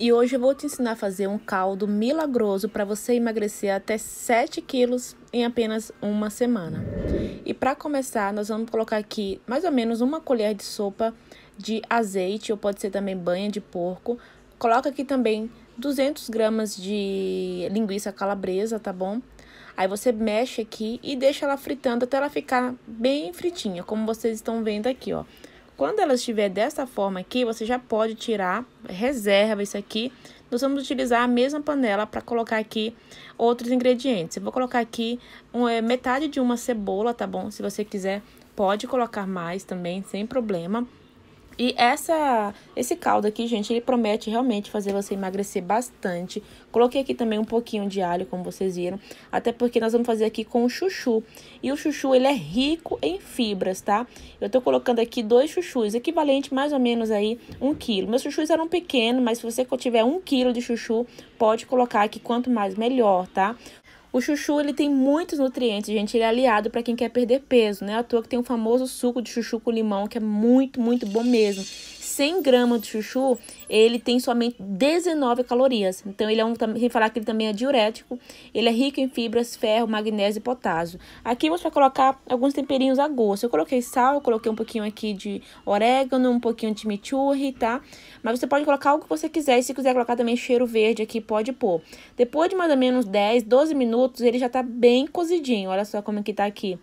E hoje eu vou te ensinar a fazer um caldo milagroso para você emagrecer até 7 quilos em apenas uma semana. E para começar, nós vamos colocar aqui mais ou menos uma colher de sopa de azeite, ou pode ser também banha de porco. Coloca aqui também 200 gramas de linguiça calabresa, tá bom? Aí você mexe aqui e deixa ela fritando até ela ficar bem fritinha, como vocês estão vendo aqui, ó. Quando ela estiver dessa forma aqui, você já pode tirar, reserva isso aqui. Nós vamos utilizar a mesma panela para colocar aqui outros ingredientes. Eu vou colocar aqui um, é, metade de uma cebola, tá bom? Se você quiser, pode colocar mais também, sem problema. E essa, esse caldo aqui, gente, ele promete realmente fazer você emagrecer bastante. Coloquei aqui também um pouquinho de alho, como vocês viram. Até porque nós vamos fazer aqui com chuchu. E o chuchu, ele é rico em fibras, tá? Eu tô colocando aqui dois chuchus, equivalente mais ou menos aí um quilo. Meus chuchus eram pequenos, mas se você tiver um quilo de chuchu, pode colocar aqui quanto mais melhor, tá? O chuchu ele tem muitos nutrientes, gente. Ele é aliado para quem quer perder peso, né? À toa que tem o famoso suco de chuchu com limão, que é muito, muito bom mesmo. 100 gramas de chuchu ele tem somente 19 calorias. Então, ele é um, sem falar que ele também é diurético, ele é rico em fibras, ferro, magnésio e potássio. Aqui você vai colocar alguns temperinhos a gosto. Eu coloquei sal, eu coloquei um pouquinho aqui de orégano, um pouquinho de chimichurri, tá? Mas você pode colocar o que você quiser, e se quiser colocar também cheiro verde aqui, pode pôr. Depois de mais ou menos 10, 12 minutos, ele já tá bem cozidinho. Olha só como que tá aqui.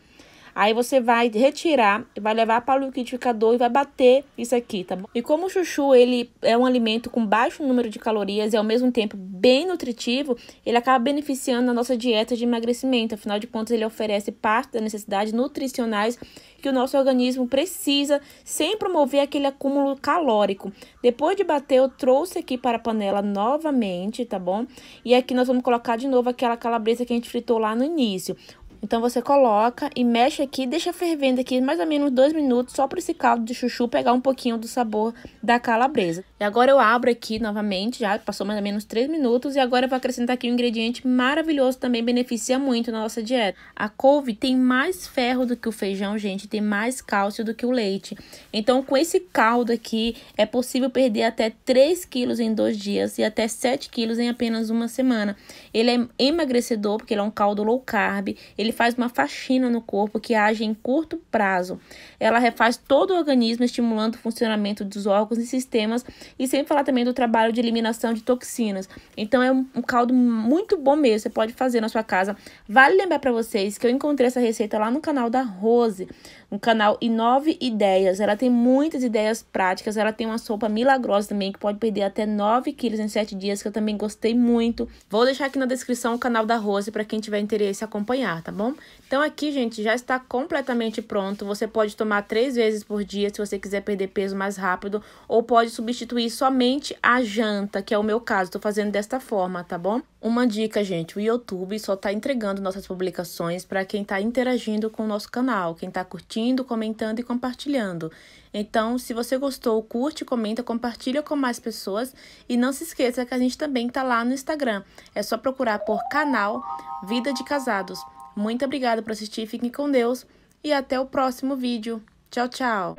Aí você vai retirar, vai levar para o liquidificador e vai bater isso aqui, tá bom? E como o chuchu, ele é um alimento com baixo número de calorias e ao mesmo tempo bem nutritivo, ele acaba beneficiando a nossa dieta de emagrecimento. Afinal de contas, ele oferece parte das necessidades nutricionais que o nosso organismo precisa sem promover aquele acúmulo calórico. Depois de bater, eu trouxe aqui para a panela novamente, tá bom? E aqui nós vamos colocar de novo aquela calabresa que a gente fritou lá no início. Então você coloca e mexe aqui, deixa fervendo aqui mais ou menos dois minutos só para esse caldo de chuchu pegar um pouquinho do sabor da calabresa. E agora eu abro aqui novamente, já passou mais ou menos três minutos e agora eu vou acrescentar aqui um ingrediente maravilhoso também beneficia muito na nossa dieta. A couve tem mais ferro do que o feijão, gente, tem mais cálcio do que o leite. Então com esse caldo aqui é possível perder até 3 quilos em dois dias e até 7 quilos em apenas uma semana. Ele é emagrecedor porque ele é um caldo low carb, ele faz uma faxina no corpo que age em curto prazo. Ela refaz todo o organismo, estimulando o funcionamento dos órgãos e sistemas, e sem falar também do trabalho de eliminação de toxinas. Então é um caldo muito bom mesmo, você pode fazer na sua casa. Vale lembrar para vocês que eu encontrei essa receita lá no canal da Rose, no canal Inove Ideias. Ela tem muitas ideias práticas, ela tem uma sopa milagrosa também que pode perder até 9 quilos em 7 dias, que eu também gostei muito. Vou deixar aqui na descrição o canal da Rose para quem tiver interesse acompanhar, tá bom? bom? Então aqui, gente, já está completamente pronto. Você pode tomar três vezes por dia se você quiser perder peso mais rápido, ou pode substituir somente a janta, que é o meu caso. Estou fazendo desta forma, tá bom? Uma dica, gente, o YouTube só está entregando nossas publicações para quem está interagindo com o nosso canal, quem está curtindo, comentando e compartilhando. Então, se você gostou, curte, comenta, compartilha com mais pessoas e não se esqueça que a gente também está lá no Instagram. É só procurar por canal Vida de Casados. Muito obrigada por assistir, fiquem com Deus e até o próximo vídeo. Tchau, tchau!